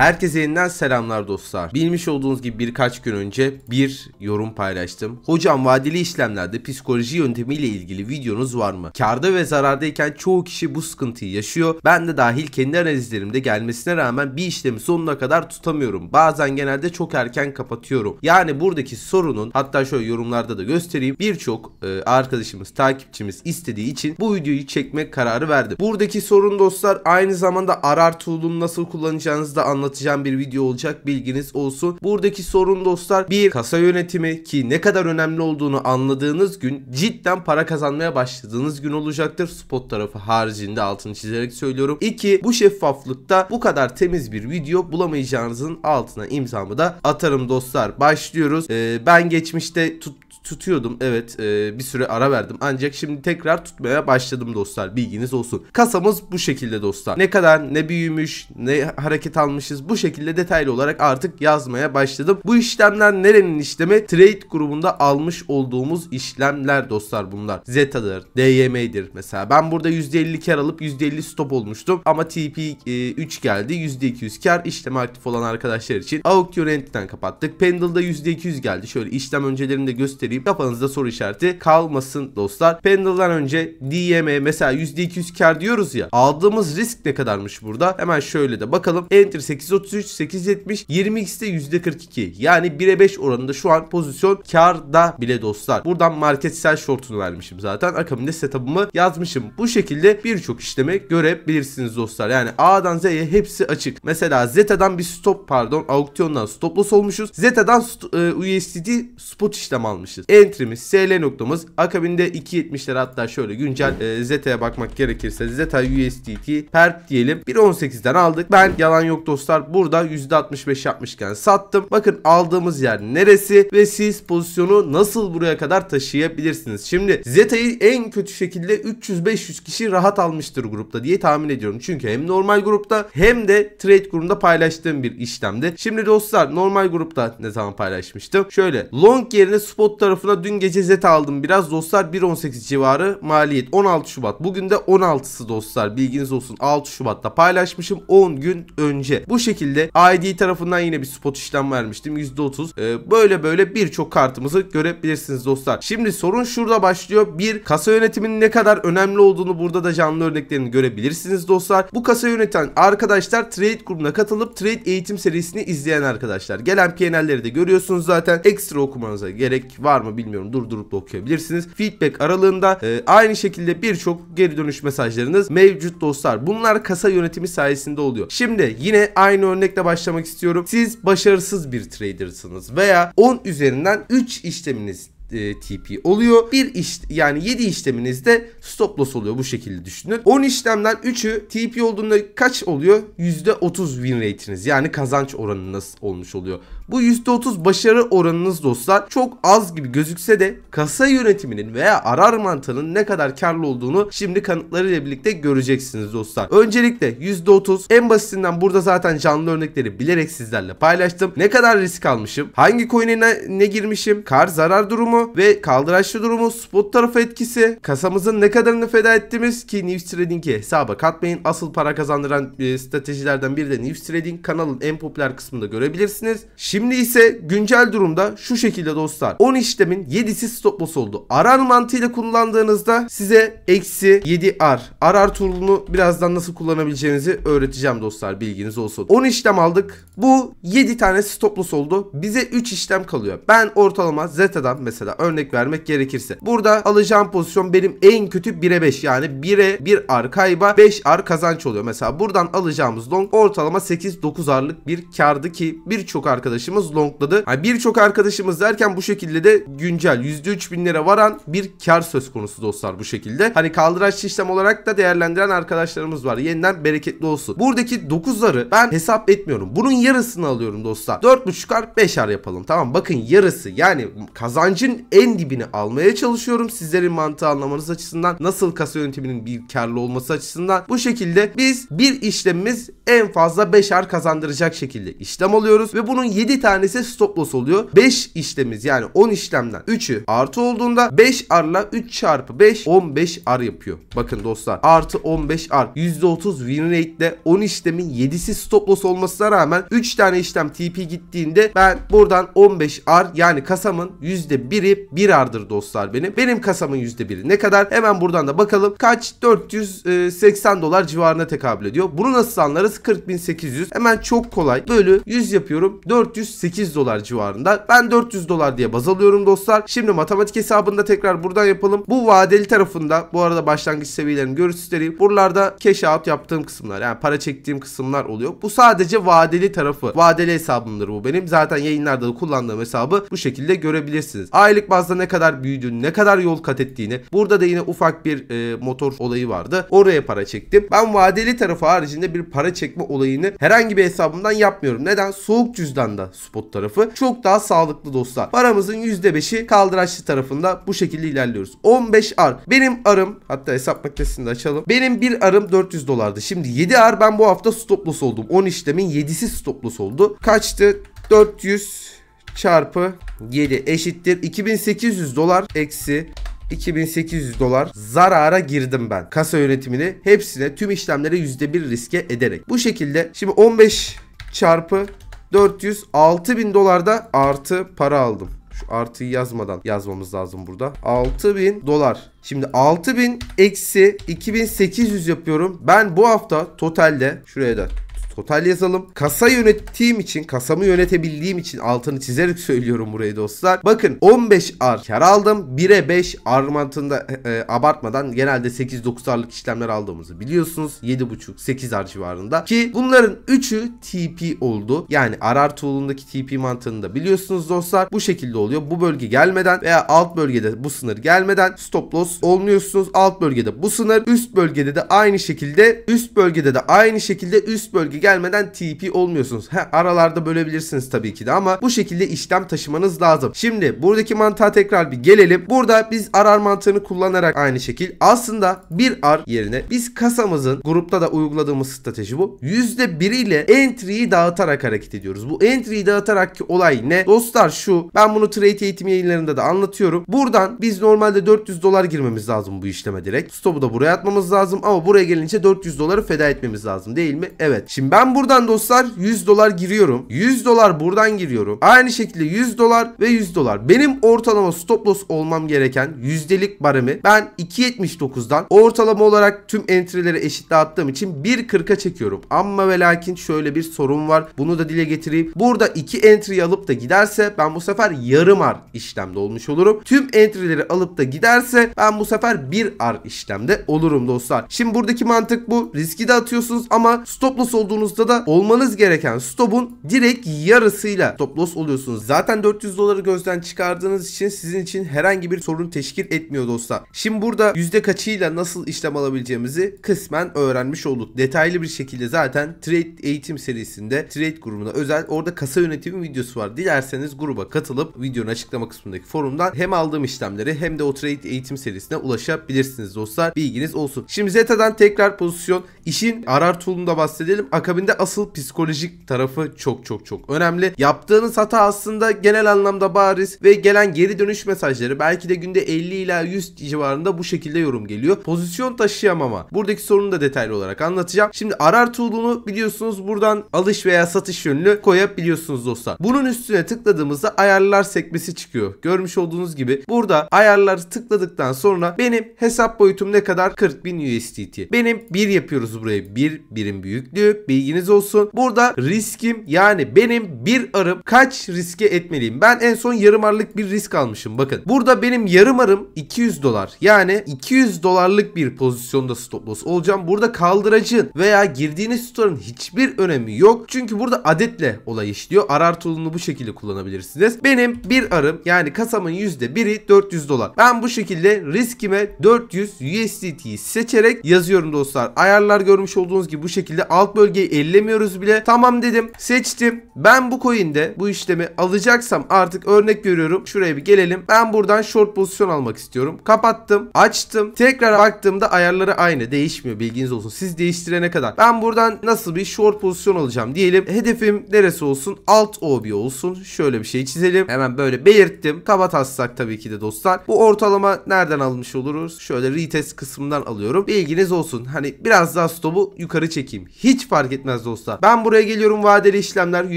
Herkese yeniden selamlar dostlar. Bilmiş olduğunuz gibi birkaç gün önce bir yorum paylaştım. Hocam vadeli işlemlerde psikoloji yöntemiyle ilgili videonuz var mı? Karda ve zarardayken çoğu kişi bu sıkıntıyı yaşıyor. Ben de dahil kendi analizlerimde gelmesine rağmen bir işlemi sonuna kadar tutamıyorum. Bazen genelde çok erken kapatıyorum. Yani buradaki sorunun hatta şöyle yorumlarda da göstereyim. Birçok e, arkadaşımız, takipçimiz istediği için bu videoyu çekmek kararı verdim. Buradaki sorun dostlar aynı zamanda arar tool'un nasıl kullanacağınızı da anlatacağım anlatacağım bir video olacak bilginiz olsun. Buradaki sorun dostlar bir kasa yönetimi ki ne kadar önemli olduğunu anladığınız gün cidden para kazanmaya başladığınız gün olacaktır. Spot tarafı haricinde altını çizerek söylüyorum. İki Bu şeffaflıkta bu kadar temiz bir video bulamayacağınızın altına imzamı da atarım dostlar. Başlıyoruz. Ee, ben geçmişte tut tutuyordum. Evet e, bir süre ara verdim. Ancak şimdi tekrar tutmaya başladım dostlar. Bilginiz olsun. Kasamız bu şekilde dostlar. Ne kadar ne büyümüş ne hareket almışız. Bu şekilde detaylı olarak artık yazmaya başladım. Bu işlemler nerenin işlemi? Trade grubunda almış olduğumuz işlemler dostlar bunlar. Zeta'dır, DYM'dir mesela. Ben burada %50 kar alıp %50 stop olmuştum. Ama TP e, 3 geldi. %200 kar işlem aktif olan arkadaşlar için. AUK rentten kapattık. Pendle'da %200 geldi. Şöyle işlem öncelerinde de göstereyim söyleyeyim. Kafanızda soru işareti kalmasın dostlar. Pendle'dan önce DM mesela %200 kar diyoruz ya. Aldığımız risk ne kadarmış burada? Hemen şöyle de bakalım. Enter 833, 870, 20x'de %42. Yani 1'e 5 oranında şu an pozisyon karda bile dostlar. Buradan marketsel short'unu vermişim zaten. Akabinde setup'ımı yazmışım. Bu şekilde birçok işlemi görebilirsiniz dostlar. Yani A'dan Z'ye hepsi açık. Mesela Zeta'dan bir stop pardon auksiyondan stop loss olmuşuz. Zeta'dan st- e, USDT spot işlem almışız yapmışız. Entry'miz SL noktamız akabinde 2.70'ler hatta şöyle güncel e, ZT'ye bakmak gerekirse ZT USDT Pert diyelim 1.18'den aldık. Ben yalan yok dostlar burada %65 yapmışken sattım. Bakın aldığımız yer neresi ve siz pozisyonu nasıl buraya kadar taşıyabilirsiniz. Şimdi ZT'yi en kötü şekilde 300-500 kişi rahat almıştır grupta diye tahmin ediyorum. Çünkü hem normal grupta hem de trade grubunda paylaştığım bir işlemdi. Şimdi dostlar normal grupta ne zaman paylaşmıştım? Şöyle long yerine spot tarafına dün gece Z aldım biraz dostlar 1.18 civarı maliyet 16 Şubat. Bugün de 16'sı dostlar bilginiz olsun 6 Şubat'ta paylaşmışım 10 gün önce. Bu şekilde ID tarafından yine bir spot işlem vermiştim %30. Ee, böyle böyle birçok kartımızı görebilirsiniz dostlar. Şimdi sorun şurada başlıyor. Bir kasa yönetiminin ne kadar önemli olduğunu burada da canlı örneklerini görebilirsiniz dostlar. Bu kasa yöneten arkadaşlar trade grubuna katılıp trade eğitim serisini izleyen arkadaşlar. Gelen PNL'leri de görüyorsunuz zaten. Ekstra okumanıza gerek var var mı bilmiyorum. Durdurup da okuyabilirsiniz. Feedback aralığında e, aynı şekilde birçok geri dönüş mesajlarınız mevcut dostlar. Bunlar kasa yönetimi sayesinde oluyor. Şimdi yine aynı örnekle başlamak istiyorum. Siz başarısız bir tradersınız veya 10 üzerinden 3 işleminiz e, TP oluyor. Bir iş yani 7 işleminizde stop loss oluyor bu şekilde düşünün. 10 işlemden 3'ü TP olduğunda kaç oluyor? %30 win rate'iniz yani kazanç oranınız olmuş oluyor. Bu %30 başarı oranınız dostlar çok az gibi gözükse de kasa yönetiminin veya arar mantığının ne kadar karlı olduğunu şimdi kanıtlarıyla birlikte göreceksiniz dostlar. Öncelikle %30 en basitinden burada zaten canlı örnekleri bilerek sizlerle paylaştım. Ne kadar risk almışım? Hangi coin'e ne, ne girmişim? Kar zarar durumu ve kaldıraçlı durumu spot tarafı etkisi. Kasamızın ne kadarını feda ettiğimiz ki News Trading'i hesaba katmayın. Asıl para kazandıran e, stratejilerden biri de News Trading. Kanalın en popüler kısmında görebilirsiniz. Şimdi Şimdi ise güncel durumda şu şekilde dostlar. 10 işlemin 7'si stop loss oldu. Arar mantığıyla kullandığınızda size eksi 7 ar. Arar tool'unu birazdan nasıl kullanabileceğinizi öğreteceğim dostlar. Bilginiz olsun. 10 işlem aldık. Bu 7 tane stop loss oldu. Bize 3 işlem kalıyor. Ben ortalama Zeta'dan mesela örnek vermek gerekirse. Burada alacağım pozisyon benim en kötü 1'e 5 yani 1'e 1 ar kayba 5 ar kazanç oluyor. Mesela buradan alacağımız long ortalama 8-9 arlık bir kardı ki birçok arkadaş arkadaşımız longladı. Yani Birçok arkadaşımız derken bu şekilde de güncel %3000 lira varan bir kar söz konusu dostlar bu şekilde. Hani kaldıraç işlem olarak da değerlendiren arkadaşlarımız var. Yeniden bereketli olsun. Buradaki 9'ları ben hesap etmiyorum. Bunun yarısını alıyorum dostlar. 4.5'ar 5'ar yapalım tamam. Bakın yarısı yani kazancın en dibini almaya çalışıyorum. Sizlerin mantığı anlamanız açısından nasıl kasa yönetiminin bir karlı olması açısından bu şekilde biz bir işlemimiz en fazla 5'ar kazandıracak şekilde işlem alıyoruz ve bunun 7 7 tanesi stop loss oluyor. 5 işlemiz yani 10 işlemden 3'ü artı olduğunda 5 arla 3 çarpı 5 15 ar yapıyor. Bakın dostlar artı 15 ar %30 win rate ile 10 işlemin 7'si stop loss olmasına rağmen 3 tane işlem TP gittiğinde ben buradan 15 ar yani kasamın %1'i 1 ardır dostlar benim. Benim kasamın %1'i ne kadar? Hemen buradan da bakalım kaç 480 e, dolar civarına tekabül ediyor. Bunu nasıl anlarız? 40.800 hemen çok kolay bölü 100 yapıyorum. 400 408 dolar civarında. Ben 400 dolar diye baz alıyorum dostlar. Şimdi matematik hesabında tekrar buradan yapalım. Bu vadeli tarafında bu arada başlangıç seviyelerini göstereyim. Buralarda cash out yaptığım kısımlar yani para çektiğim kısımlar oluyor. Bu sadece vadeli tarafı. Vadeli hesabımdır bu benim. Zaten yayınlarda da kullandığım hesabı bu şekilde görebilirsiniz. Aylık bazda ne kadar büyüdüğünü, ne kadar yol kat ettiğini. Burada da yine ufak bir e, motor olayı vardı. Oraya para çektim. Ben vadeli tarafı haricinde bir para çekme olayını herhangi bir hesabımdan yapmıyorum. Neden? Soğuk cüzdanda spot tarafı çok daha sağlıklı dostlar. Paramızın %5'i kaldıraçlı tarafında bu şekilde ilerliyoruz. 15 ar. Benim arım hatta hesap makinesini de açalım. Benim bir arım 400 dolardı. Şimdi 7 ar ben bu hafta stop loss oldum. 10 işlemin 7'si stop loss oldu. Kaçtı? 400 çarpı 7 eşittir 2800 dolar eksi 2800 dolar zarara girdim ben. Kasa yönetimini hepsine tüm işlemlere %1 riske ederek. Bu şekilde şimdi 15 çarpı 406 bin dolar da artı para aldım. Şu artıyı yazmadan yazmamız lazım burada. 6000 dolar. Şimdi 6000 eksi 2800 yapıyorum. Ben bu hafta totalde şuraya da total yazalım. Kasa yönettiğim için, kasamı yönetebildiğim için altını çizerek söylüyorum burayı dostlar. Bakın 15 ar kar aldım. 1'e 5 ar mantığında e, e, abartmadan genelde 8-9'arlık 9 işlemler aldığımızı biliyorsunuz. 7.5 8 ar civarında ki bunların 3'ü TP oldu. Yani arar tool'undaki TP mantığında biliyorsunuz dostlar. Bu şekilde oluyor. Bu bölge gelmeden veya alt bölgede bu sınır gelmeden stop loss olmuyorsunuz. Alt bölgede bu sınır, üst bölgede de aynı şekilde, üst bölgede de aynı şekilde, üst bölge gelmeden TP olmuyorsunuz. Ha aralarda bölebilirsiniz tabii ki de ama bu şekilde işlem taşımanız lazım. Şimdi buradaki mantığa tekrar bir gelelim. Burada biz arar mantığını kullanarak aynı şekil aslında bir ar yerine biz kasamızın grupta da uyguladığımız strateji bu. %1 ile entry'yi dağıtarak hareket ediyoruz. Bu entry'yi dağıtarak ki olay ne? Dostlar şu ben bunu trade eğitim yayınlarında da anlatıyorum. Buradan biz normalde 400 dolar girmemiz lazım bu işleme direkt. Stop'u da buraya atmamız lazım ama buraya gelince 400 doları feda etmemiz lazım değil mi? Evet. Şimdi ben buradan dostlar 100 dolar giriyorum. 100 dolar buradan giriyorum. Aynı şekilde 100 dolar ve 100 dolar. Benim ortalama stop loss olmam gereken yüzdelik barımı ben 2.79'dan ortalama olarak tüm entry'leri eşit dağıttığım için 1.40'a çekiyorum. Ama ve lakin şöyle bir sorun var. Bunu da dile getireyim. Burada 2 entry alıp da giderse ben bu sefer yarım ar işlemde olmuş olurum. Tüm entry'leri alıp da giderse ben bu sefer 1 ar işlemde olurum dostlar. Şimdi buradaki mantık bu. Riski de atıyorsunuz ama stop loss olduğunu loss'unuzda da olmanız gereken stop'un direkt yarısıyla stop loss oluyorsunuz. Zaten 400 doları gözden çıkardığınız için sizin için herhangi bir sorun teşkil etmiyor dostlar. Şimdi burada yüzde kaçıyla nasıl işlem alabileceğimizi kısmen öğrenmiş olduk. Detaylı bir şekilde zaten trade eğitim serisinde trade grubuna özel orada kasa yönetimi videosu var. Dilerseniz gruba katılıp videonun açıklama kısmındaki forumdan hem aldığım işlemleri hem de o trade eğitim serisine ulaşabilirsiniz dostlar. Bilginiz olsun. Şimdi Zeta'dan tekrar pozisyon. işin arar tool'unda bahsedelim. Akar akabinde asıl psikolojik tarafı çok çok çok önemli. Yaptığınız hata aslında genel anlamda bariz ve gelen geri dönüş mesajları belki de günde 50 ila 100 civarında bu şekilde yorum geliyor. Pozisyon taşıyamama. Buradaki sorunu da detaylı olarak anlatacağım. Şimdi arar tool'unu biliyorsunuz buradan alış veya satış yönünü koyabiliyorsunuz dostlar. Bunun üstüne tıkladığımızda ayarlar sekmesi çıkıyor. Görmüş olduğunuz gibi burada ayarları tıkladıktan sonra benim hesap boyutum ne kadar? 40.000 USDT. Benim bir yapıyoruz buraya. Bir birim büyüklüğü, bir bilginiz olsun. Burada riskim yani benim bir arım kaç riske etmeliyim? Ben en son yarım arlık bir risk almışım bakın. Burada benim yarım arım 200 dolar. Yani 200 dolarlık bir pozisyonda stop loss olacağım. Burada kaldıracın veya girdiğiniz tutarın hiçbir önemi yok. Çünkü burada adetle olay işliyor. Arar tool'unu bu şekilde kullanabilirsiniz. Benim bir arım yani kasamın %1'i 400 dolar. Ben bu şekilde riskime 400 USDT'yi seçerek yazıyorum dostlar. Ayarlar görmüş olduğunuz gibi bu şekilde alt bölgeye ellemiyoruz bile. Tamam dedim. Seçtim. Ben bu coin'de bu işlemi alacaksam artık örnek görüyorum. Şuraya bir gelelim. Ben buradan short pozisyon almak istiyorum. Kapattım. Açtım. Tekrar baktığımda ayarları aynı. Değişmiyor bilginiz olsun. Siz değiştirene kadar. Ben buradan nasıl bir short pozisyon alacağım diyelim. Hedefim neresi olsun? Alt OB olsun. Şöyle bir şey çizelim. Hemen böyle belirttim. Kaba taslak tabii ki de dostlar. Bu ortalama nereden almış oluruz? Şöyle retest kısmından alıyorum. Bilginiz olsun. Hani biraz daha stopu yukarı çekeyim. Hiç fark etmez etmez dostlar. Ben buraya geliyorum vadeli işlemler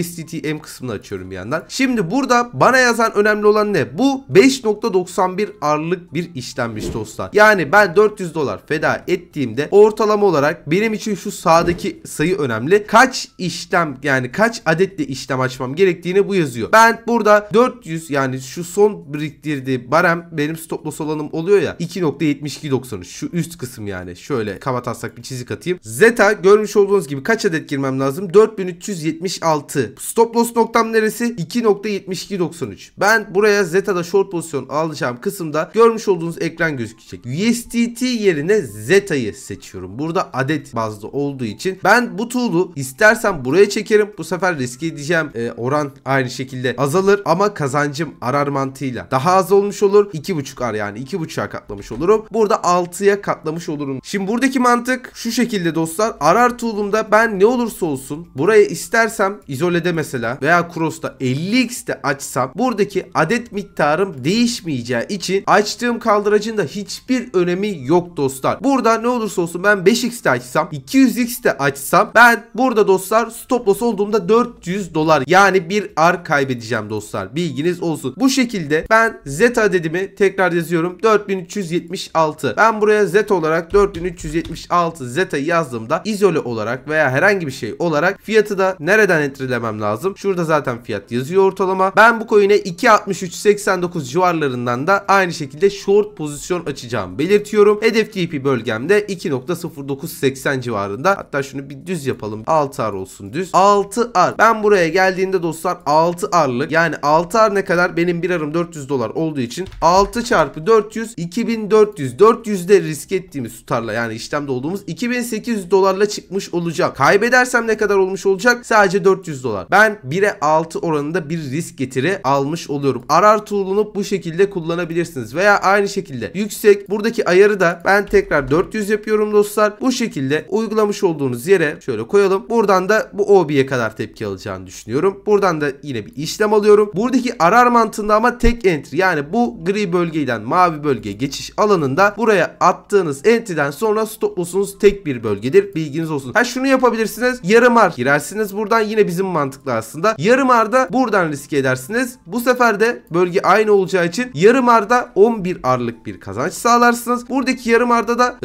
USDT M kısmını açıyorum bir yandan. Şimdi burada bana yazan önemli olan ne? Bu 5.91 arlık bir işlemmiş dostlar. Yani ben 400 dolar feda ettiğimde ortalama olarak benim için şu sağdaki sayı önemli. Kaç işlem yani kaç adetle işlem açmam gerektiğini bu yazıyor. Ben burada 400 yani şu son biriktirdiği barem benim stop loss olanım oluyor ya 2.72.93 şu üst kısım yani şöyle kaba taslak bir çizik atayım. Zeta görmüş olduğunuz gibi kaç adet girmem lazım. 4376. Stop loss noktam neresi? 2.7293. Ben buraya Zeta'da short pozisyon alacağım kısımda görmüş olduğunuz ekran gözükecek. USDT yerine Zeta'yı seçiyorum. Burada adet bazlı olduğu için ben bu tool'u istersen buraya çekerim. Bu sefer riske edeceğim e, oran aynı şekilde azalır ama kazancım arar mantığıyla daha az olmuş olur. 2.5 ar yani 2.5'a katlamış olurum. Burada 6'ya katlamış olurum. Şimdi buradaki mantık şu şekilde dostlar. Arar tool'umda ben ben ne olursa olsun buraya istersem izolede mesela veya cross'ta 50x'te açsam buradaki adet miktarım değişmeyeceği için açtığım kaldıracın da hiçbir önemi yok dostlar. Burada ne olursa olsun ben 5x'te açsam 200x'te açsam ben burada dostlar stop loss olduğumda 400 dolar yani bir ar kaybedeceğim dostlar. Bilginiz olsun. Bu şekilde ben z adedimi tekrar yazıyorum. 4376. Ben buraya z olarak 4376 zeta yazdığımda izole olarak veya herhangi bir şey olarak fiyatı da nereden etkilemem lazım? Şurada zaten fiyat yazıyor ortalama. Ben bu coin'e 2.63.89 civarlarından da aynı şekilde short pozisyon açacağım belirtiyorum. Hedef TP bölgemde 2.0980 civarında. Hatta şunu bir düz yapalım. 6R olsun düz. 6R. Ben buraya geldiğinde dostlar 6R'lık yani 6R ne kadar? Benim bir arım 400 dolar olduğu için 6 çarpı 400 2400. 400'de risk ettiğimiz tutarla yani işlemde olduğumuz 2800 dolarla çıkmış olacak. Kaybedersem ne kadar olmuş olacak? Sadece 400 dolar. Ben 1'e 6 oranında bir risk getiri almış oluyorum. Arar tool'unu bu şekilde kullanabilirsiniz. Veya aynı şekilde yüksek buradaki ayarı da ben tekrar 400 yapıyorum dostlar. Bu şekilde uygulamış olduğunuz yere şöyle koyalım. Buradan da bu OB'ye kadar tepki alacağını düşünüyorum. Buradan da yine bir işlem alıyorum. Buradaki arar mantığında ama tek entry yani bu gri bölgeden mavi bölgeye geçiş alanında buraya attığınız entry'den sonra stop loss'unuz tek bir bölgedir. Bilginiz olsun. Ha şunu yapabilirsiniz yapabilirsiniz? ar girersiniz buradan yine bizim mantıklı aslında. yarım arda buradan riske edersiniz. Bu sefer de bölge aynı olacağı için yarım arda 11 arlık bir kazanç sağlarsınız. Buradaki yarım arda da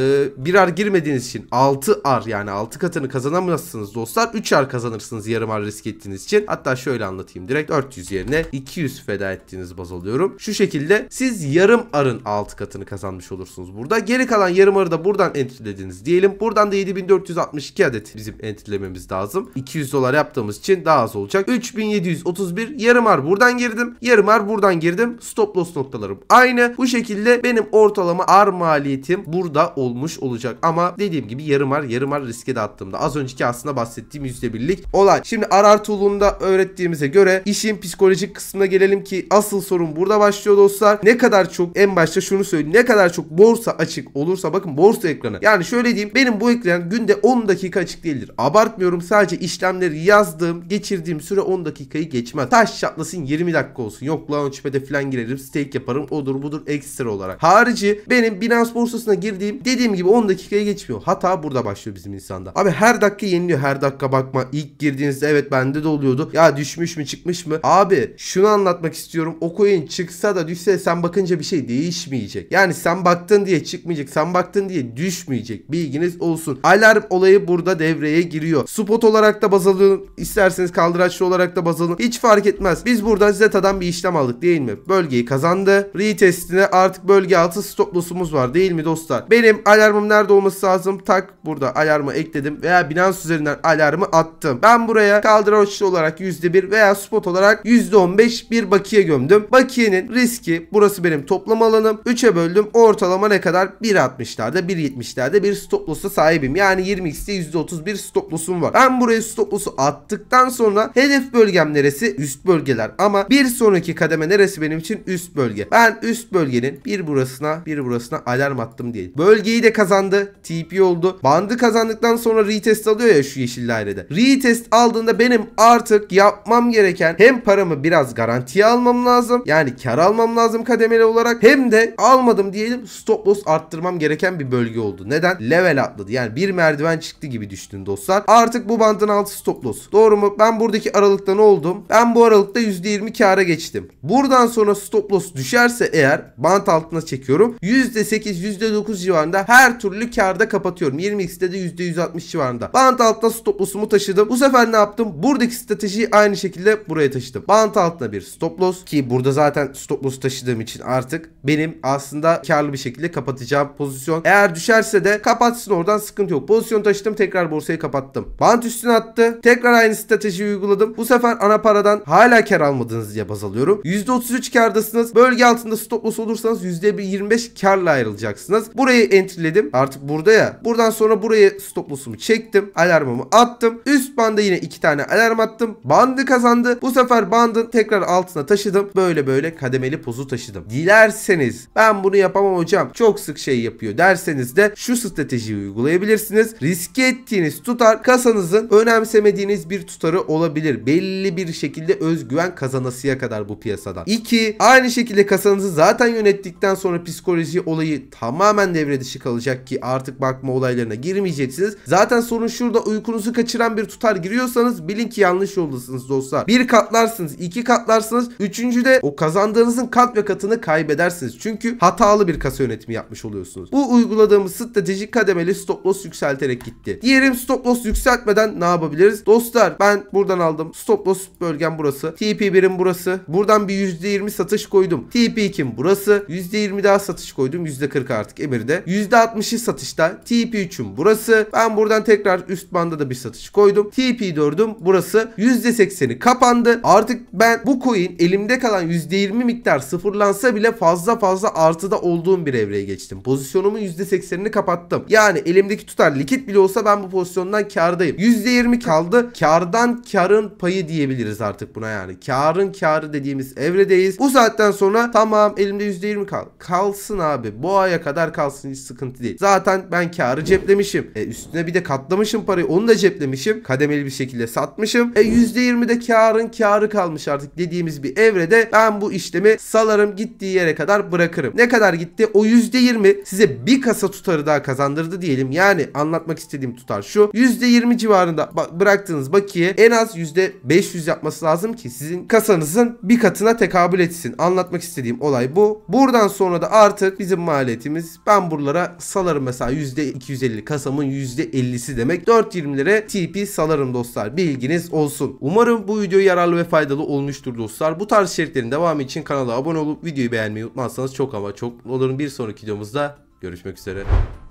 e, ar girmediğiniz için 6 ar yani 6 katını kazanamazsınız dostlar. 3 ar kazanırsınız yarım ar risk ettiğiniz için. Hatta şöyle anlatayım direkt 400 yerine 200 feda ettiğiniz baz alıyorum. Şu şekilde siz yarım arın 6 katını kazanmış olursunuz burada. Geri kalan yarım arı da buradan entrylediniz diyelim. Buradan da 7462 adet bizim enitlememiz lazım. 200 dolar yaptığımız için daha az olacak. 3731 yarım ar buradan girdim. Yarım ar buradan girdim. Stop loss noktalarım aynı. Bu şekilde benim ortalama ar maliyetim burada olmuş olacak. Ama dediğim gibi yarım ar yarım ar riske de attığımda az önceki aslında bahsettiğim %1'lik olay. Şimdi arar tool'unda öğrettiğimize göre işin psikolojik kısmına gelelim ki asıl sorun burada başlıyor dostlar. Ne kadar çok en başta şunu söyleyeyim. Ne kadar çok borsa açık olursa bakın borsa ekranı. Yani şöyle diyeyim benim bu ekran günde 10 dakika açık değildir. Abartmıyorum sadece işlemleri yazdığım geçirdiğim süre 10 dakikayı geçmez. Taş çatlasın 20 dakika olsun. Yok launchpad'e falan girerim stake yaparım odur budur ekstra olarak. Harici benim Binance borsasına girdiğim dediğim gibi 10 dakikaya geçmiyor. Hata burada başlıyor bizim insanda. Abi her dakika yeniliyor her dakika bakma. İlk girdiğinizde evet bende de oluyordu. Ya düşmüş mü çıkmış mı? Abi şunu anlatmak istiyorum. O coin çıksa da düşse sen bakınca bir şey değişmeyecek. Yani sen baktın diye çıkmayacak. Sen baktın diye düşmeyecek. Bilginiz olsun. Alarm olayı burada devreye giriyor. Spot olarak da baz alın. isterseniz kaldıraçlı olarak da baz alın. Hiç fark etmez. Biz buradan Zeta'dan bir işlem aldık değil mi? Bölgeyi kazandı. Retestine artık bölge altı stop loss'umuz var değil mi dostlar? Benim alarmım nerede olması lazım? Tak burada alarmı ekledim veya Binance üzerinden alarmı attım. Ben buraya kaldıraçlı olarak %1 veya spot olarak %15 bir bakiye gömdüm. Bakiyenin riski burası benim toplam alanım. 3'e böldüm. Ortalama ne kadar? 1.60'larda 1.70'lerde bir stop loss'a sahibim. Yani 20x'te %31 stop stop var. Ben buraya stop attıktan sonra hedef bölgem neresi? Üst bölgeler. Ama bir sonraki kademe neresi benim için? Üst bölge. Ben üst bölgenin bir burasına bir burasına alarm attım diye. Bölgeyi de kazandı. TP oldu. Bandı kazandıktan sonra retest alıyor ya şu yeşil dairede. Retest aldığında benim artık yapmam gereken hem paramı biraz garantiye almam lazım. Yani kar almam lazım kademeli olarak. Hem de almadım diyelim stop loss arttırmam gereken bir bölge oldu. Neden? Level atladı. Yani bir merdiven çıktı gibi düştün dostum dostlar. Artık bu bandın altı stop loss. Doğru mu? Ben buradaki aralıkta ne oldum? Ben bu aralıkta %20 kâra geçtim. Buradan sonra stop loss düşerse eğer band altına çekiyorum. %8 %9 civarında her türlü kârda kapatıyorum. 20x'de de %160 civarında. Band altına stop loss'umu taşıdım. Bu sefer ne yaptım? Buradaki stratejiyi aynı şekilde buraya taşıdım. Band altına bir stop loss ki burada zaten stop loss taşıdığım için artık benim aslında karlı bir şekilde kapatacağım pozisyon. Eğer düşerse de kapatsın oradan sıkıntı yok. Pozisyon taşıdım tekrar borsaya kapattım. Bant üstüne attı. Tekrar aynı strateji uyguladım. Bu sefer ana paradan hala kar almadınız diye baz alıyorum. %33 kardasınız. Bölge altında stop loss olursanız %25 karla ayrılacaksınız. Burayı entryledim. Artık burada ya. Buradan sonra buraya stop loss'umu çektim. Alarmımı attım. Üst banda yine iki tane alarm attım. Bandı kazandı. Bu sefer bandı tekrar altına taşıdım. Böyle böyle kademeli pozu taşıdım. Dilerseniz ben bunu yapamam hocam. Çok sık şey yapıyor derseniz de şu stratejiyi uygulayabilirsiniz. Riske ettiğiniz tut tutar kasanızın önemsemediğiniz bir tutarı olabilir. Belli bir şekilde özgüven kazanasıya kadar bu piyasadan. 2. Aynı şekilde kasanızı zaten yönettikten sonra psikoloji olayı tamamen devre dışı kalacak ki artık bakma olaylarına girmeyeceksiniz. Zaten sorun şurada uykunuzu kaçıran bir tutar giriyorsanız bilin ki yanlış yoldasınız dostlar. Bir katlarsınız, iki katlarsınız. Üçüncüde o kazandığınızın kat ve katını kaybedersiniz. Çünkü hatalı bir kasa yönetimi yapmış oluyorsunuz. Bu uyguladığımız stratejik kademeli stop loss yükselterek gitti. Diyelim stop Stop loss yükseltmeden ne yapabiliriz? Dostlar ben buradan aldım. Stop loss bölgem burası. TP1'in burası. Buradan bir %20 satış koydum. TP2'm burası. %20 daha satış koydum. %40 artık Emir'de. %60'ı satışta. TP3'üm burası. Ben buradan tekrar üst banda da bir satış koydum. TP4'üm burası. %80'i kapandı. Artık ben bu coin elimde kalan %20 miktar sıfırlansa bile fazla fazla artıda olduğum bir evreye geçtim. Pozisyonumun %80'ini kapattım. Yani elimdeki tutar likit bile olsa ben bu pozisyonda azından kardayım. %20 kaldı. Kardan karın payı diyebiliriz artık buna yani. Karın karı dediğimiz evredeyiz. Bu saatten sonra tamam elimde %20 kal. Kalsın abi. Bu aya kadar kalsın hiç sıkıntı değil. Zaten ben karı ceplemişim. E üstüne bir de katlamışım parayı. Onu da ceplemişim. Kademeli bir şekilde satmışım. E %20 de karın karı kalmış artık dediğimiz bir evrede ben bu işlemi salarım gittiği yere kadar bırakırım. Ne kadar gitti? O %20 size bir kasa tutarı daha kazandırdı diyelim. Yani anlatmak istediğim tutar şu. %20 civarında bıraktığınız bakiye en az %500 yapması lazım ki sizin kasanızın bir katına tekabül etsin. Anlatmak istediğim olay bu. Buradan sonra da artık bizim maliyetimiz ben buralara salarım mesela %250 kasamın %50'si demek. 4.20'lere TP salarım dostlar. Bilginiz olsun. Umarım bu video yararlı ve faydalı olmuştur dostlar. Bu tarz içeriklerin devamı için kanala abone olup videoyu beğenmeyi unutmazsanız çok ama çok olurum. Bir sonraki videomuzda görüşmek üzere.